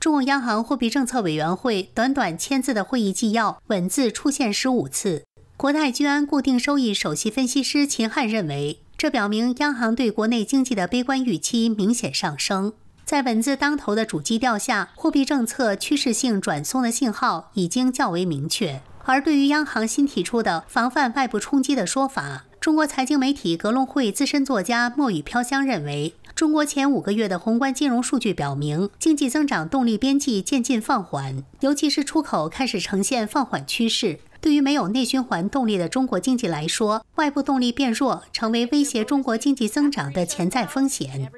中国央行货币政策委员会短短签字的会议纪要，文字出现十五次。国泰君安固定收益首席分析师秦汉认为，这表明央行对国内经济的悲观预期明显上升。在文字当头的主基调下，货币政策趋势性转松的信号已经较为明确。而对于央行新提出的防范外部冲击的说法，中国财经媒体格隆会资深作家墨雨飘香认为。中国前五个月的宏观金融数据表明，经济增长动力边际渐进放缓，尤其是出口开始呈现放缓趋势。对于没有内循环动力的中国经济来说，外部动力变弱，成为威胁中国经济增长的潜在风险。